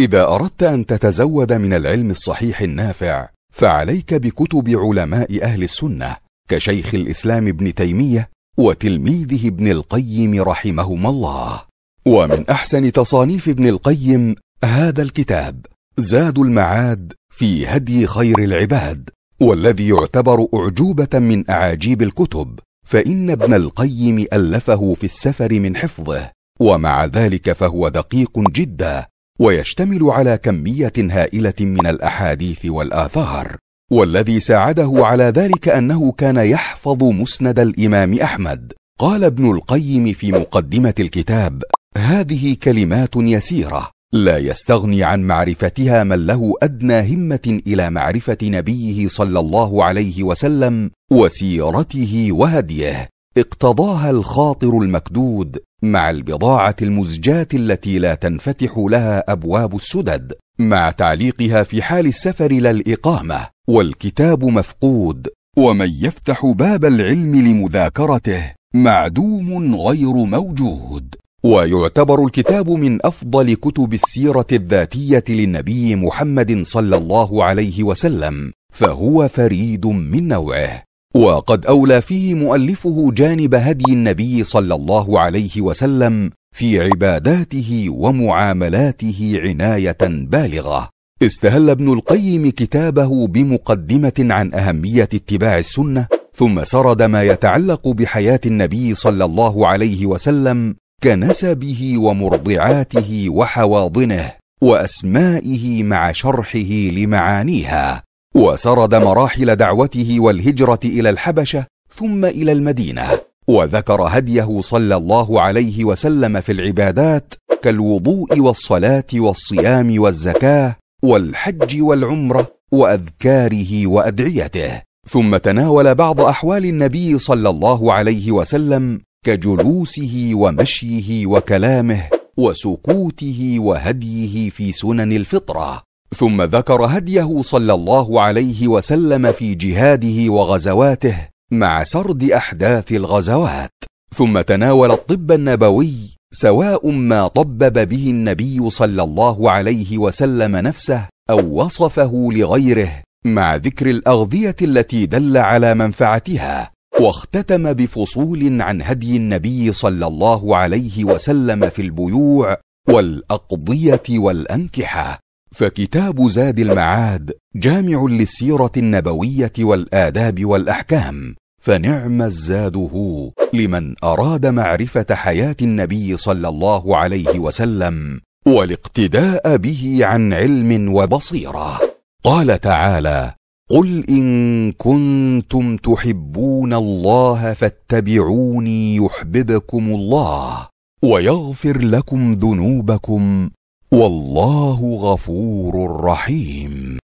إذا أردت أن تتزود من العلم الصحيح النافع فعليك بكتب علماء أهل السنة كشيخ الإسلام ابن تيمية وتلميذه ابن القيم رحمهما الله ومن أحسن تصانيف ابن القيم هذا الكتاب زاد المعاد في هدي خير العباد والذي يعتبر أعجوبة من أعاجيب الكتب فإن ابن القيم ألفه في السفر من حفظه ومع ذلك فهو دقيق جدا ويشتمل على كميه هائله من الاحاديث والاثار والذي ساعده على ذلك انه كان يحفظ مسند الامام احمد قال ابن القيم في مقدمه الكتاب هذه كلمات يسيره لا يستغني عن معرفتها من له ادنى همه الى معرفه نبيه صلى الله عليه وسلم وسيرته وهديه اقتضاها الخاطر المكدود مع البضاعه المزجاه التي لا تنفتح لها ابواب السدد مع تعليقها في حال السفر لا الاقامه والكتاب مفقود ومن يفتح باب العلم لمذاكرته معدوم غير موجود ويعتبر الكتاب من افضل كتب السيره الذاتيه للنبي محمد صلى الله عليه وسلم فهو فريد من نوعه وقد اولى فيه مؤلفه جانب هدي النبي صلى الله عليه وسلم في عباداته ومعاملاته عنايه بالغه استهل ابن القيم كتابه بمقدمه عن اهميه اتباع السنه ثم سرد ما يتعلق بحياه النبي صلى الله عليه وسلم كنسبه ومرضعاته وحواضنه واسمائه مع شرحه لمعانيها وسرد مراحل دعوته والهجرة إلى الحبشة ثم إلى المدينة وذكر هديه صلى الله عليه وسلم في العبادات كالوضوء والصلاة والصيام والزكاة والحج والعمرة وأذكاره وأدعيته ثم تناول بعض أحوال النبي صلى الله عليه وسلم كجلوسه ومشيه وكلامه وسكوته وهديه في سنن الفطره ثم ذكر هديه صلى الله عليه وسلم في جهاده وغزواته مع سرد احداث الغزوات ثم تناول الطب النبوي سواء ما طبب به النبي صلى الله عليه وسلم نفسه او وصفه لغيره مع ذكر الاغذيه التي دل على منفعتها واختتم بفصول عن هدي النبي صلى الله عليه وسلم في البيوع والاقضيه والانكحه فكتاب زاد المعاد جامع للسيره النبويه والاداب والاحكام فنعم الزاد هو لمن اراد معرفه حياه النبي صلى الله عليه وسلم والاقتداء به عن علم وبصيره قال تعالى قل ان كنتم تحبون الله فاتبعوني يحببكم الله ويغفر لكم ذنوبكم والله غفور رحيم